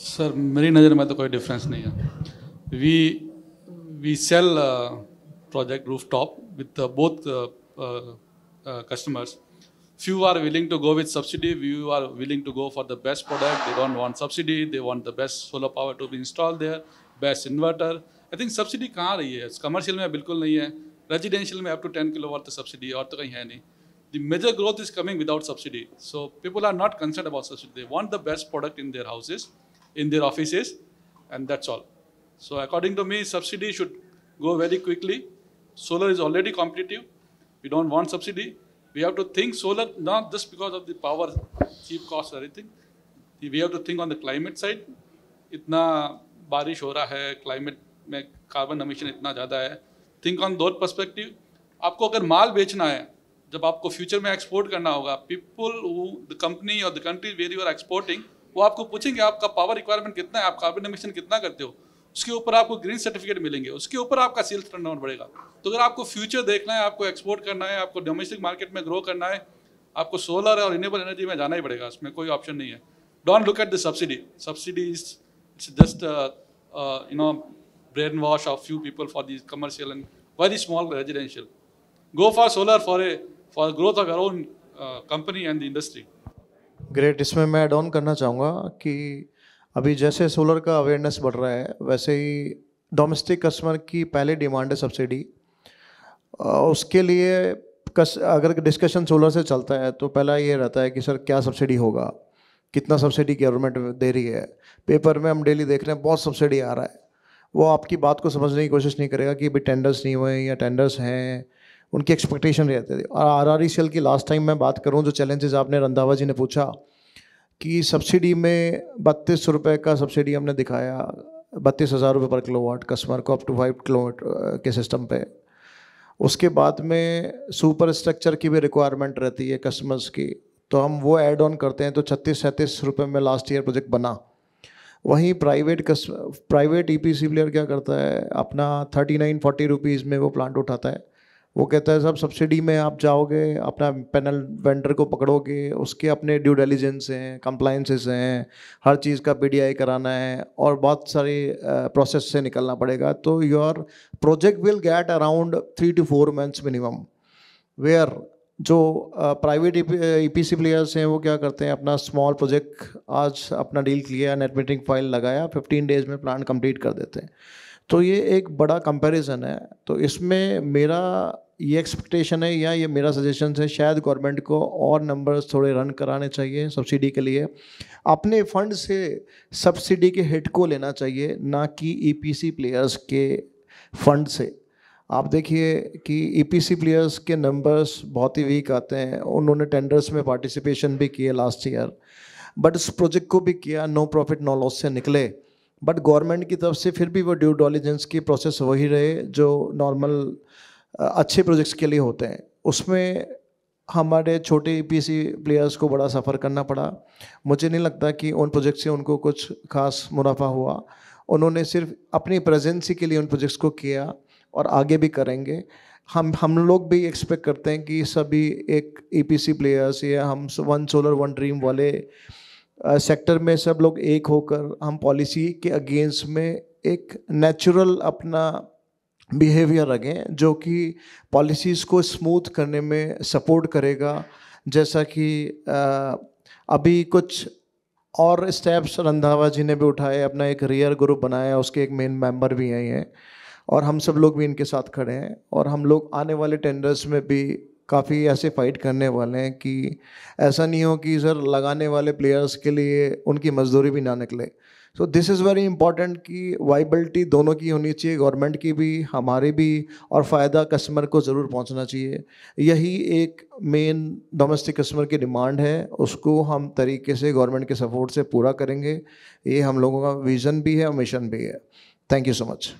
Sir मेरी नज़र में तो कोई डिफरेंस नहीं है we we sell project roof top with both customers few are willing to go with subsidy we you are willing to go for the best product they don't want subsidy they want the best solar power to be install their best inverter I think subsidy कहाँ रही है commercial में बिल्कुल नहीं है residential में up to ten kilo worth subsidy और तो कहीं है नहीं the major growth is coming without subsidy so people are not concerned about subsidy they want the best product in their houses in their offices, and that's all. So according to me, subsidy should go very quickly. Solar is already competitive. We don't want subsidy. We have to think solar not just because of the power, cheap cost or anything. We have to think on the climate side. इतना बारिश हो hai, climate mein carbon emission itna इतना hai. Think on on perspective. Perspective आपको अगर माल बेचना है जब आपको फ्यूचर में एक्सपोर्ट करना होगा पीपल द कंपनी और the country where you are exporting वो आपको पूछेंगे आपका पावर रिक्वायरमेंट कितना है आप कार्बन एमिशन कितना करते हो उसके ऊपर आपको ग्रीन सर्टिफिकेट मिलेंगे उसके ऊपर आपका सेल्स टर्न बढ़ेगा तो अगर आपको फ्यूचर देखना है आपको एक्सपोर्ट करना है आपको डोमेस्टिक मार्केट में ग्रो करना है आपको सोलर और रिन्यूबल एनर्जी में जाना ही पड़ेगा उसमें कोई ऑप्शन नहीं है don't look at the subsidy subsidy is it's just you know brain wash of few people for this commercial and very small residential go for solar for a for growth of our own company and the industry great इसमें मैं add on करना चाहूँगा कि अभी जैसे solar का awareness बढ़ रहा है वैसे ही डोमेस्टिक कस्टमर की पहले डिमांड है सब्सिडी उसके लिए कस अगर डिस्कशन सोलर से चलता है तो पहला ये रहता है कि सर क्या सब्सिडी होगा कितना सब्सिडी गवर्नमेंट दे रही है पेपर में हम डेली देख रहे हैं बहुत सब्सिडी आ रहा है वो आपकी बात को समझने की कोशिश नहीं करेगा कि अभी टेंडर्स नहीं हुए या टेंडर्स हैं उनकी एक्सपेक्टेशन रहते थे और आर आर सेल की लास्ट टाइम मैं बात करूँ जो चैलेंजेस आपने रंधावा जी ने पूछा कि सब्सिडी में बत्तीस रुपये का सब्सिडी हमने दिखाया बत्तीस हज़ार रुपये पर किलो वाट कस्टमर को अप टू फाइव किलोमीटर के सिस्टम पे उसके बाद में सुपर स्ट्रक्चर की भी रिक्वायरमेंट रहती है कस्टमर्स की तो हम वो ऐड ऑन करते हैं तो छत्तीस सैंतीस रुपये में लास्ट ईयर प्रोजेक्ट बना वहीं प्राइवेट कस्ट private E P C player क्या करता है अपना थर्टी नाइन फोर्टी रुपीज़ में वो प्लांट उठाता है वो कहता है सब सब्सिडी में आप जाओगे अपना पैनल वेंडर को पकड़ोगे उसके अपने ड्यू डेलीजेंस हैं कंप्लाइंसेस हैं हर चीज़ का पीडीआई कराना है और बहुत सारी प्रोसेस से निकलना पड़ेगा तो your project will get around three two four months minimum where जो private E P C players हैं वो क्या करते हैं अपना स्मॉल प्रोजेक्ट आज अपना डील किया नेट मीटिंग फाइल लगाया फिफ्टीन डेज में प्लान कंप्लीट कर देते हैं तो ये एक बड़ा कंपैरिजन है तो इसमें मेरा ये एक्सपेक्टेशन है या ये मेरा सजेशन है शायद गवर्नमेंट को और नंबर्स थोड़े रन कराने चाहिए सब्सिडी के लिए अपने फंड से सब्सिडी के हिट को लेना चाहिए ना कि ईपीसी e प्लेयर्स के फंड से आप देखिए कि ईपीसी e प्लेयर्स के नंबर्स बहुत ही वीक आते हैं उन्होंने टेंडर्स में पार्टिसिपेशन भी किए लास्ट ईयर बट इस प्रोजेक्ट को भी किया नो प्रॉफिट नो लॉस से निकले बट गवर्नमेंट की तरफ से फिर भी वो ड्यू डॉलीजेंस की प्रोसेस वही रहे जो नॉर्मल अच्छे प्रोजेक्ट्स के लिए होते हैं उसमें हमारे छोटे ई प्लेयर्स को बड़ा सफ़र करना पड़ा मुझे नहीं लगता कि उन प्रोजेक्ट से उनको कुछ खास मुनाफा हुआ उन्होंने सिर्फ अपनी प्रेजेंसी के लिए उन प्रोजेक्ट्स को किया और आगे भी करेंगे हम हम लोग भी एक्सपेक्ट करते हैं कि सभी एक ई प्लेयर्स या हम वन सोलर वन ड्रीम वाले सेक्टर में सब लोग एक होकर हम पॉलिसी के अगेंस्ट में एक नेचुरल अपना बिहेवियर रखें जो कि पॉलिसीज़ को स्मूथ करने में सपोर्ट करेगा जैसा कि अभी कुछ और स्टेप्स रंधावा जी ने भी उठाए अपना एक रियर ग्रुप बनाया उसके एक मेन मेंबर भी हैं ये और हम सब लोग भी इनके साथ खड़े हैं और हम लोग आने वाले टेंडर्स में भी काफ़ी ऐसे फाइट करने वाले हैं कि ऐसा नहीं हो कि सर लगाने वाले प्लेयर्स के लिए उनकी मजदूरी भी ना निकले so this is very important कि वाइबिलिटी दोनों की होनी चाहिए गवर्नमेंट की भी हमारी भी और फ़ायदा कस्टमर को ज़रूर पहुंचना चाहिए यही एक मेन डोमेस्टिक कस्टमर की डिमांड है उसको हम तरीके से गवर्नमेंट के सपोर्ट से पूरा करेंगे ये हम लोगों का विज़न भी है और मिशन भी है थैंक यू सो मच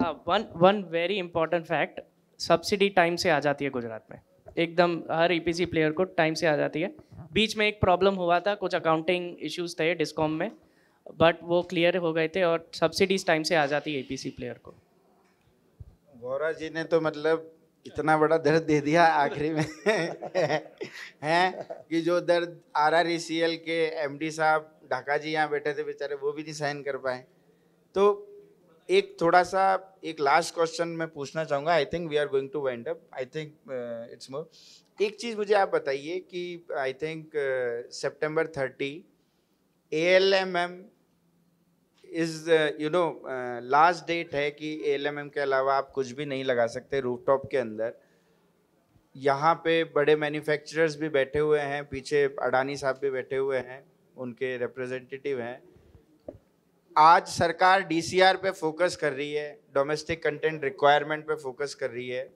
हाँ one one very important fact subsidy time से आ जाती है गुजरात में एकदम हर ई e प्लेयर को टाइम से आ जाती है बीच में एक प्रॉब्लम हुआ था कुछ अकाउंटिंग इश्यूज थे डिस्कॉम में बट वो क्लियर हो गए थे और सब्सिडीज टाइम से आ जाती है ई e प्लेयर को गौरा जी ने तो मतलब इतना बड़ा दर्द दे दिया आखिरी में हैं कि जो दर्द आर आर e के एम साहब ढाका जी यहाँ बैठे थे बेचारे वो भी नहीं साइन कर पाए तो एक थोड़ा सा एक लास्ट क्वेश्चन मैं पूछना चाहूंगा I think we are going to wind up I think it's more एक चीज़ मुझे आप बताइए कि आई थिंक सितंबर thirty A L M M is you know last date है कि ए एल एम एम के अलावा आप कुछ भी नहीं लगा सकते रूफटॉप के अंदर यहाँ पे बड़े मैन्युफैक्चरर्स भी बैठे हुए हैं पीछे अडानी साहब भी बैठे हुए हैं उनके रिप्रेजेंटेटिव हैं आज सरकार डीसीआर पे फोकस कर रही है डोमेस्टिक कंटेंट रिक्वायरमेंट पे फोकस कर रही है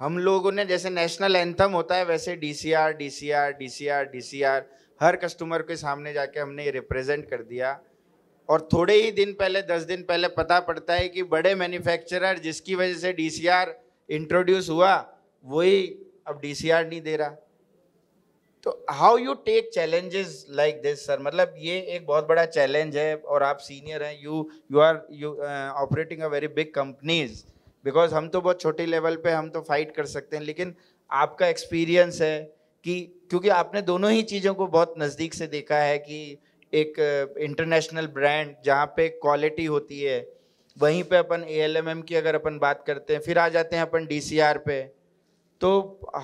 हम लोगों ने जैसे नेशनल एंथम होता है वैसे डीसीआर डीसीआर डीसीआर डीसीआर हर कस्टमर के सामने जाके हमने ये रिप्रेजेंट कर दिया और थोड़े ही दिन पहले दस दिन पहले पता पड़ता है कि बड़े मैन्युफैक्चरर जिसकी वजह से डीसीआर इंट्रोड्यूस हुआ वही अब डीसीआर नहीं दे रहा तो how you take challenges like this sir मतलब ये एक बहुत बड़ा चैलेंज है और आप सीनियर हैं you you are you operating a very big companies because हम तो बहुत छोटे लेवल पे हम तो फाइट कर सकते हैं लेकिन आपका एक्सपीरियंस है कि क्योंकि आपने दोनों ही चीज़ों को बहुत नज़दीक से देखा है कि एक इंटरनेशनल uh, ब्रांड जहाँ पे क्वालिटी होती है वहीं पे अपन ए की अगर अपन बात करते हैं फिर आ जाते हैं अपन डी पे तो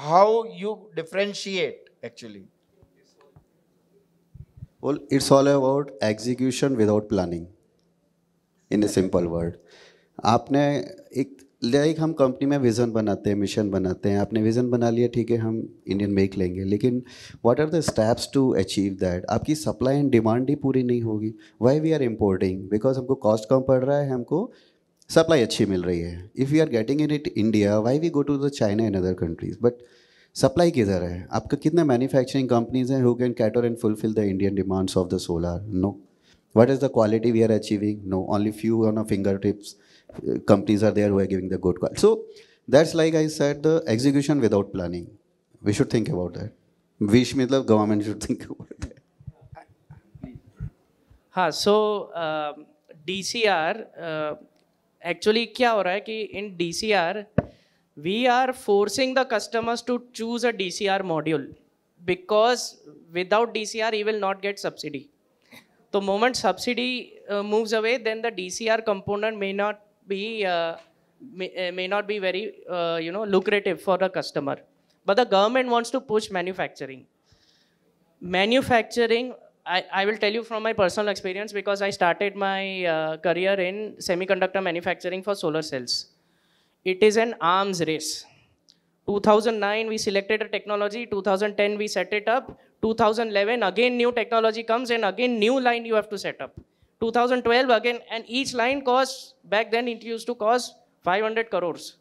how you differentiate actually? Well, it's all about execution without planning, in a simple word. आपने एक लाइक हम कंपनी में विज़न बनाते हैं मिशन बनाते हैं आपने विज़न बना लिया ठीक है हम इंडियन मेक लेंगे लेकिन what are the steps to achieve that आपकी सप्लाई एंड डिमांड ही पूरी नहीं होगी why we are importing because हमको कॉस्ट कम पड़ रहा है हमको सप्लाई अच्छी मिल रही है if you are getting in it India why we go to the China and other countries but supply किधर है आपका कितने मैन्युफैक्चरिंग कंपनीज हैं who can cater and fulfil the Indian demands of the solar no what is the quality we are achieving no only few on finger tips companies are there who giving the good quality so that's like I set the execution without planning we should think about that which मतलब government should think about that हाँ so D C R actually क्या हो रहा है कि in D C R we are forcing the customers to choose a DCR module because without DCR, he will not get subsidy. The moment subsidy uh, moves away, then the DCR component may not be uh, may, uh, may, not be very uh, you know lucrative for the customer. But the government wants to push manufacturing. Manufacturing, I, I will tell you from my personal experience because I started my uh, career in semiconductor manufacturing for solar cells it is an arms race. 2009 we selected a technology, 2010 we set it up, 2011 again new technology comes and again new line you have to set up. 2012 again and each line costs, back then it used to cost 500 crores.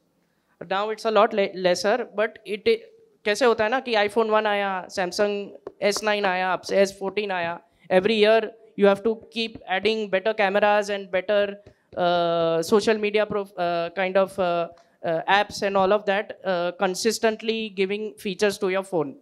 Now it's a lot le lesser but it, it कैसे होता है ना कि iPhone one आया s S nine आया आपसे S fourteen आया every year you have to better adding better cameras social media uh, kind of uh, uh, apps and all of that uh, consistently giving features to your phone.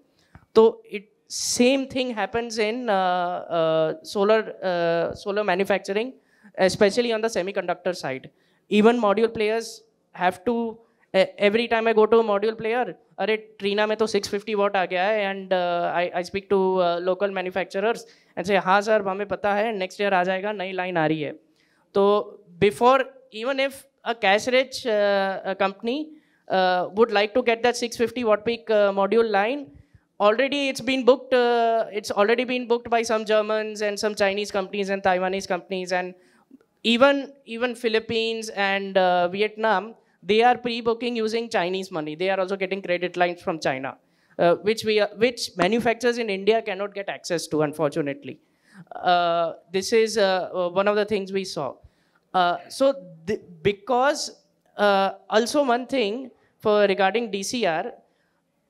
So it same thing happens in uh, uh, solar uh, solar manufacturing, especially on the semiconductor side. Even module players have to uh, every time I go to a module player, अरे Trina में तो 650 watt आ गया है and I I speak to local manufacturers and से हाँ sir हमें पता है नेक्स्ट ईयर आ जाएगा नई लाइन आ रही है तो before even if a cash rich uh, a company uh, would like to get that 650 watt peak uh, module line already it's been booked uh, it's already been booked by some germans and some chinese companies and taiwanese companies and even even philippines and uh, vietnam they are pre-booking using chinese money they are also getting credit lines from china uh, which we which manufacturers in india cannot get access to unfortunately this is one of the things we saw uh, so because uh, also one thing for regarding DCR,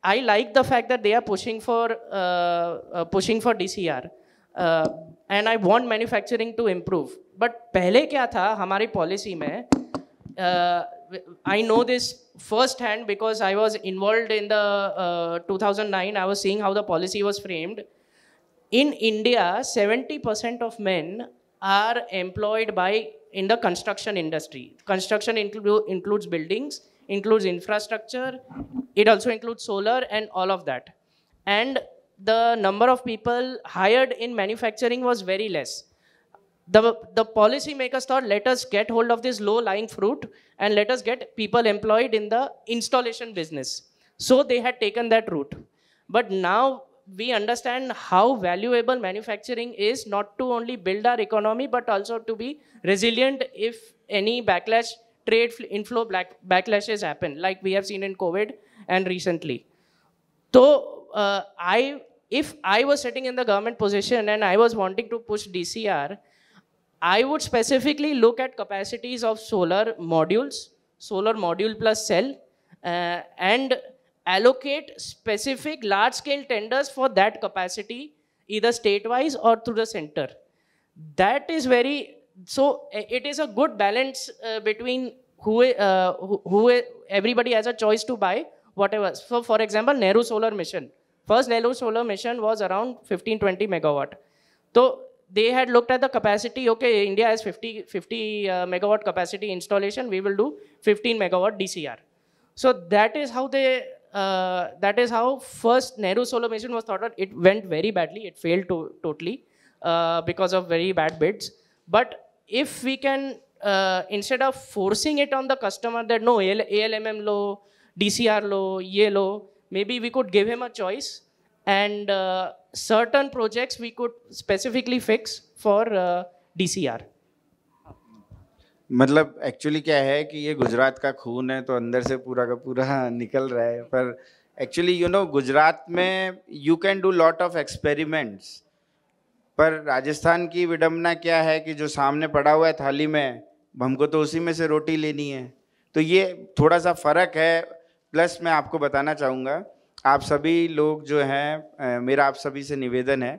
I like the fact that they are pushing for uh, uh pushing for DCR, uh, and I want manufacturing to improve. But पहले क्या था हमारी policy I know this firsthand because I was involved in the 2009. I was seeing how the policy was framed. In India, 70% of men are employed by in the construction industry. Construction inclu includes buildings, includes infrastructure, it also includes solar and all of that. And the number of people hired in manufacturing was very less. The, the policy makers thought, let us get hold of this low-lying fruit and let us get people employed in the installation business. So they had taken that route. But now we understand how valuable manufacturing is not to only build our economy but also to be resilient if any backlash trade inflow black backlashes happen like we have seen in covid and recently so uh, i if i was sitting in the government position and i was wanting to push dcr i would specifically look at capacities of solar modules solar module plus cell uh, and allocate specific large scale tenders for that capacity, either state-wise or through the center. That is very, so eh, it is a good balance uh, between who, uh, who, who, everybody has a choice to buy whatever. So for example, Nehru Solar Mission. First Nehru Solar Mission was around 15, 20 megawatt. So they had looked at the capacity, okay, India has 50, 50 uh, megawatt capacity installation, we will do 15 megawatt DCR. So that is how they uh, that is how first Nehru solo mission was thought out. It went very badly. It failed to, totally uh, because of very bad bids. But if we can, uh, instead of forcing it on the customer that no, AL ALMM low, DCR low, EA low, maybe we could give him a choice. And uh, certain projects we could specifically fix for uh, DCR. मतलब actually क्या है कि ये गुजरात का खून है तो अंदर से पूरा का पूरा निकल रहा है पर एक्चुअली यू नो गुजरात में you can do lot of experiments पर राजस्थान की विडम्बना क्या है कि जो सामने पड़ा हुआ है थाली में हमको तो उसी में से रोटी लेनी है तो ये थोड़ा सा फ़र्क है प्लस मैं आपको बताना चाहूँगा आप सभी लोग जो हैं मेरा आप सभी से निवेदन है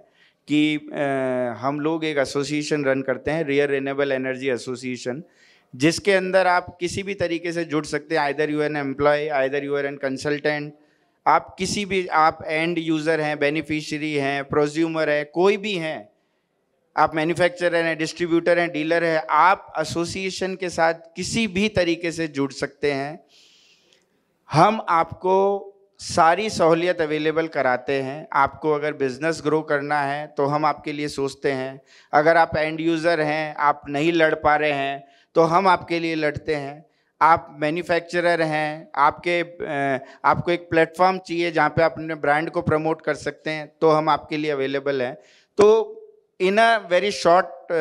कि आ, हम लोग एक एसोसिएशन रन करते हैं रियर रिनेबल एनर्जी एसोसिएशन जिसके अंदर आप किसी भी तरीके से जुड़ सकते हैं either you an employ either you are an consultant आप किसी भी आप एंड यूज़र हैं बेनिफिशियरी हैं प्रोज्यूमर हैं कोई भी हैं आप मैन्युफैक्चरर हैं डिस्ट्रीब्यूटर हैं डीलर हैं आप एसोसिएशन के साथ किसी भी तरीके से जुड़ सकते हैं हम आपको सारी सहूलियत अवेलेबल कराते हैं आपको अगर बिज़नेस ग्रो करना है तो हम आपके लिए सोचते हैं अगर आप एंड यूज़र हैं आप नहीं लड़ पा रहे हैं तो हम आपके लिए लड़ते हैं आप मैन्युफैक्चरर हैं आपके आपको एक प्लेटफॉर्म चाहिए जहाँ पे आप अपने ब्रांड को प्रमोट कर सकते हैं तो हम आपके लिए अवेलेबल हैं तो in a very short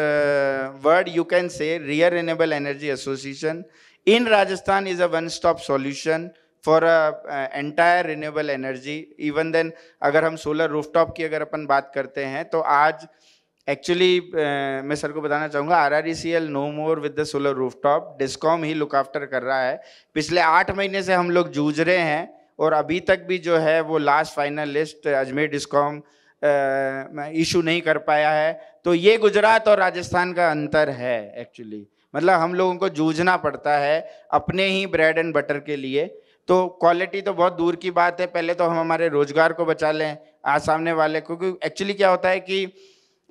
word you can say rear enable energy association in Rajasthan is a one stop solution for entire renewable energy even then अगर हम सोलर रूफटॉप की अगर अपन बात करते हैं तो आज एक्चुअली uh, मैं सर को बताना चाहूँगा R R E C L no more with the solar rooftop discom ही लुक आफ्टर कर रहा है पिछले आठ महीने से हम लोग जूझ रहे हैं और अभी तक भी जो है वो last final list Ajmer discom issue नहीं कर पाया है तो ये गुजरात और राजस्थान का अंतर है एक्चुअली मतलब हम लोगों को जूझना पड़ता है अपने ही ब्रेड एंड बटर के लिए तो क्वालिटी तो बहुत दूर की बात है पहले तो हम हमारे रोजगार को बचा लें आज सामने वाले को क्योंकि एक्चुअली क्या होता है कि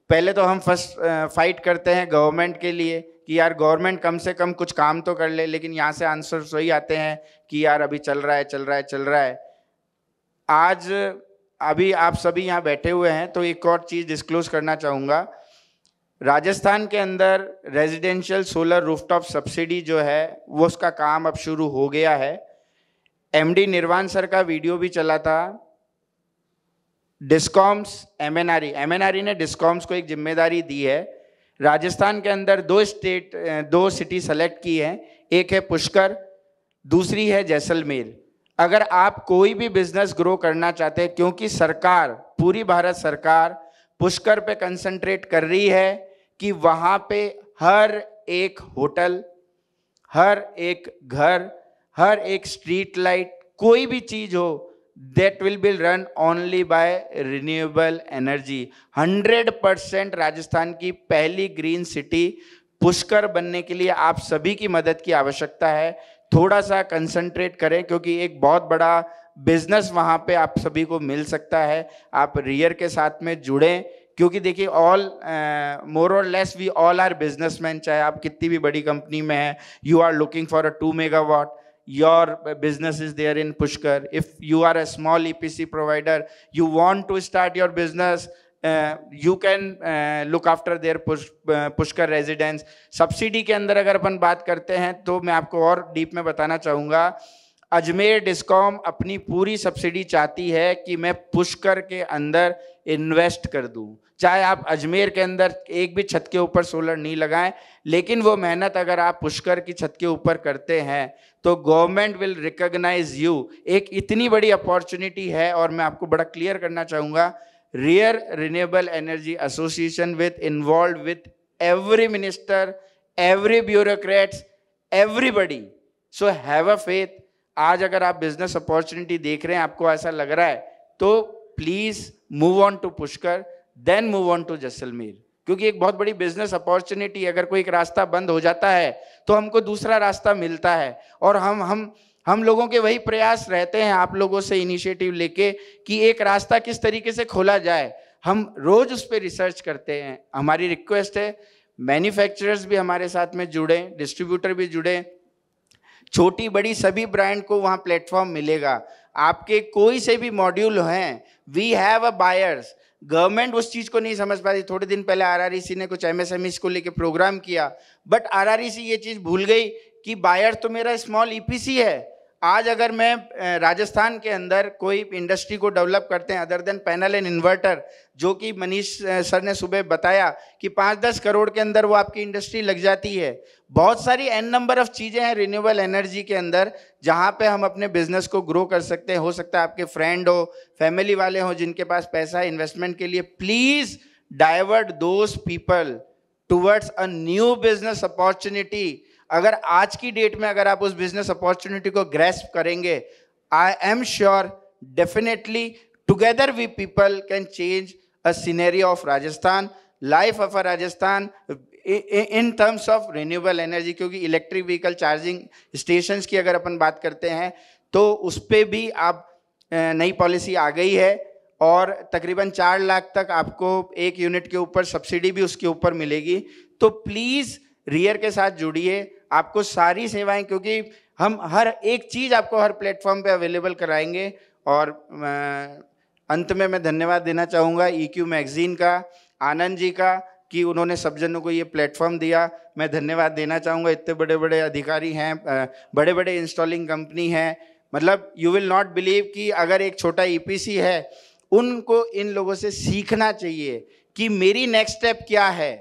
पहले तो हम फर्स्ट फाइट करते हैं गवर्नमेंट के लिए कि यार गवर्नमेंट कम से कम कुछ काम तो कर ले लेकिन यहाँ से आंसर वही आते हैं कि यार अभी चल रहा है चल रहा है चल रहा है आज अभी आप सभी यहाँ बैठे हुए हैं तो एक और चीज़ डिस्क्लोज करना चाहूँगा राजस्थान के अंदर रेजिडेंशियल सोलर रूफटॉप सब्सिडी जो है वो उसका काम अब शुरू हो गया है एमडी निर्वाण सर का वीडियो भी चला था डिस्कॉम्स एमएनआरई एमएनआरई ने डिस्कॉम्स को एक जिम्मेदारी दी है राजस्थान के अंदर दो स्टेट दो सिटी सेलेक्ट की है एक है पुष्कर दूसरी है जैसलमेर अगर आप कोई भी बिजनेस ग्रो करना चाहते हैं क्योंकि सरकार पूरी भारत सरकार पुष्कर पे कंसंट्रेट कर रही है कि वहाँ पे हर एक होटल हर एक घर हर एक स्ट्रीट लाइट कोई भी चीज हो that will be run only by renewable energy 100% Rajasthan की पहली ग्रीन सिटी पुष्कर बनने के लिए आप सभी की मदद की आवश्यकता है थोड़ा सा कंसंट्रेट करें क्योंकि एक बहुत बड़ा बिजनेस वहां पे आप सभी को मिल सकता है आप रियर के साथ में जुड़ें क्योंकि देखिए ऑल मोर और less we all are businessman चाहे आप कितनी भी बड़ी कंपनी में हैं you are looking for a two megawatt your business is there in Pushkar. If you are a small EPC provider, you want to start your business, uh, you can uh, look after their push, uh, pushkar residence subsidy ke andar agar apan baat karte hain to main aapko aur deep mein batana chahunga Ajmer discom अपनी पूरी subsidy चाहती है कि मैं पुष्कर के अंदर invest कर दूँ चाहे आप अजमेर के अंदर एक भी छत के ऊपर सोलर नहीं लगाएं लेकिन वो मेहनत अगर आप पुष्कर की छत के ऊपर करते हैं तो गवर्नमेंट विल रिकॉग्नाइज यू एक इतनी बड़ी अपॉर्चुनिटी है और मैं आपको बड़ा क्लियर करना चाहूँगा rear renewable energy association with involve with every minister every bureaucrats everybody so have a faith आज अगर आप बिजनेस अपॉर्चुनिटी देख रहे हैं आपको ऐसा लग रहा है तो please move on to Pushkar then move on to Jaisalmer क्योंकि एक बहुत बड़ी बिजनेस अपॉर्चुनिटी अगर कोई एक रास्ता बंद हो जाता है तो हमको दूसरा रास्ता मिलता है और हम हम हम लोगों के वही प्रयास रहते हैं आप लोगों से इनिशिएटिव लेके कि एक रास्ता किस तरीके से खोला जाए हम रोज उस पर रिसर्च करते हैं हमारी रिक्वेस्ट है मैन्युफैक्चरर्स भी हमारे साथ में जुड़े डिस्ट्रीब्यूटर भी जुड़े छोटी बड़ी सभी ब्रांड को वहाँ प्लेटफॉर्म मिलेगा आपके कोई से भी मॉड्यूल हैं we have a buyers government उस चीज़ को नहीं समझ पा रही थोड़े दिन पहले आरआरईसी e ने कुछ एमएसएमई को लेकर प्रोग्राम किया बट आरआरईसी e ये चीज़ भूल गई कि बायर तो मेरा स्मॉल ईपीसी e है आज अगर मैं राजस्थान के अंदर कोई इंडस्ट्री को डेवलप करते हैं other then panel and inverter जो कि मनीष सर ने सुबह बताया कि पाँच दस करोड़ के अंदर वो आपकी इंडस्ट्री लग जाती है बहुत सारी एन नंबर ऑफ चीज़ें हैं रिन्यूएबल एनर्जी के अंदर जहाँ पे हम अपने बिजनेस को ग्रो कर सकते हैं हो सकता है आपके फ्रेंड हो फैमिली वाले हों जिनके पास पैसा है इन्वेस्टमेंट के लिए please divert those people towards a new business opportunity अगर आज की डेट में अगर आप उस बिजनेस अपॉर्चुनिटी को ग्रेस्प करेंगे I am sure definitely together we people can change a scenery of Rajasthan life of a Rajasthan in terms of renewable energy क्योंकि इलेक्ट्रिक व्हीकल चार्जिंग स्टेशंस की अगर अपन बात करते हैं तो उस पर भी आप नई पॉलिसी आ गई है और तकरीबन चार लाख तक आपको एक यूनिट के ऊपर सब्सिडी भी उसके ऊपर मिलेगी तो प्लीज़ रियर के साथ जुड़िए आपको सारी सेवाएं क्योंकि हम हर एक चीज़ आपको हर प्लेटफॉर्म पे अवेलेबल कराएंगे और अंत में मैं धन्यवाद देना चाहूँगा ई e क्यू मैगज़ीन का आनंद जी का कि उन्होंने सब जनों को ये प्लेटफॉर्म दिया मैं धन्यवाद देना चाहूँगा इतने बड़े बड़े अधिकारी हैं बड़े बड़े इंस्टॉलिंग कंपनी हैं मतलब यू विल नॉट बिलीव कि अगर एक छोटा ई e है उनको इन लोगों से सीखना चाहिए कि मेरी नेक्स्ट स्टेप क्या है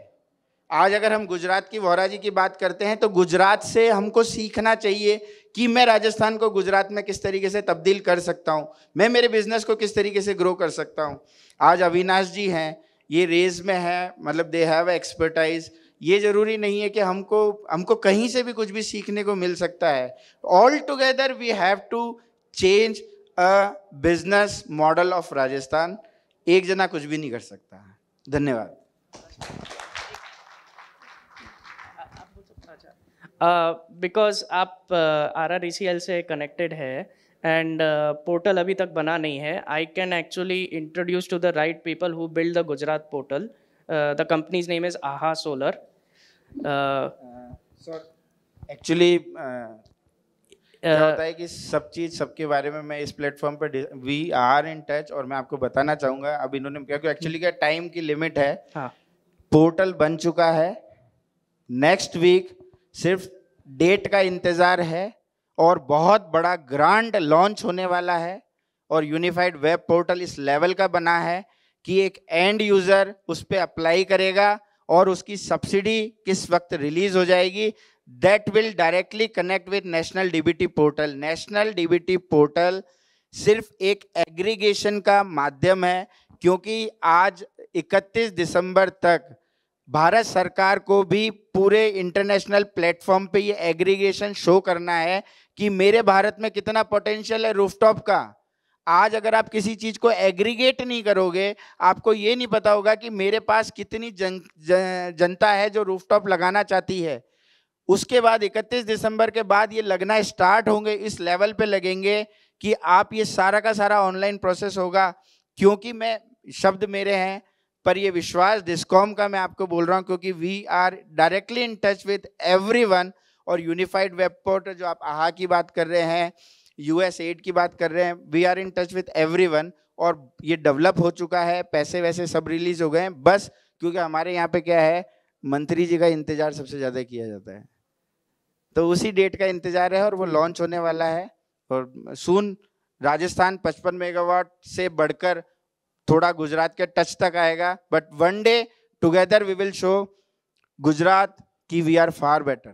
आज अगर हम गुजरात की वोहरा जी की बात करते हैं तो गुजरात से हमको सीखना चाहिए कि मैं राजस्थान को गुजरात में किस तरीके से तब्दील कर सकता हूँ मैं मेरे बिजनेस को किस तरीके से ग्रो कर सकता हूँ आज अविनाश जी हैं ये रेज में है मतलब दे हैव एक्सपर्टाइज ये ज़रूरी नहीं है कि हमको हमको कहीं से भी कुछ भी सीखने को मिल सकता है all together we have to change a business model of Rajasthan एक जना कुछ भी नहीं कर सकता धन्यवाद बिकॉज आप आर आर e से कनेक्टेड है एंड पोर्टल अभी तक बना नहीं है I can actually introduce to the right people who build the Gujarat portal the company's name is आहा सोलर एक्चुअली होता है कि सब चीज़ सबके बारे में मैं इस प्लेटफॉर्म पर वी आर इन टच और मैं आपको बताना चाहूँगा अब इन्होंने क्योंकि एक्चुअली क्या टाइम की लिमिट है हाँ. पोर्टल बन चुका है नेक्स्ट वीक सिर्फ डेट का इंतज़ार है और बहुत बड़ा ग्रांड लॉन्च होने वाला है और यूनिफाइड वेब पोर्टल इस लेवल का बना है कि एक एंड यूज़र उस पर अप्लाई करेगा और उसकी सब्सिडी किस वक्त रिलीज हो जाएगी that will directly connect with national DBT portal national DBT portal सिर्फ एक एग्रीगेशन का माध्यम है क्योंकि आज 31 दिसंबर तक भारत सरकार को भी पूरे इंटरनेशनल प्लेटफॉर्म पे ये एग्रीगेशन शो करना है कि मेरे भारत में कितना पोटेंशियल है रूफटॉप का आज अगर आप किसी चीज़ को एग्रीगेट नहीं करोगे आपको ये नहीं पता होगा कि मेरे पास कितनी जन, जन, जनता है जो रूफटॉप लगाना चाहती है उसके बाद 31 दिसंबर के बाद ये लगना स्टार्ट होंगे इस लेवल पे लगेंगे कि आप ये सारा का सारा ऑनलाइन प्रोसेस होगा क्योंकि मैं शब्द मेरे हैं पर ये विश्वास डिस्कॉम का मैं आपको बोल रहा हूँ क्योंकि we are directly in touch with every और यूनिफाइड वेब पोर्टल जो आप आहा की बात कर रहे हैं यू एस एड की बात कर रहे हैं we are in touch with everyone और ये डेवलप हो चुका है पैसे वैसे सब रिलीज हो गए हैं बस क्योंकि हमारे यहाँ पे क्या है मंत्री जी का इंतज़ार सबसे ज़्यादा किया जाता है तो उसी डेट का इंतज़ार है और वो लॉन्च होने वाला है और सुन राजस्थान 55 मेगावाट से बढ़कर थोड़ा गुजरात के टच तक आएगा but one day together we will show Gujarat की we are far better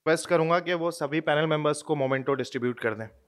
request करूंगा कि वो सभी पैनल मेंबर्स को मोमेंटो डिस्ट्रीब्यूट कर दें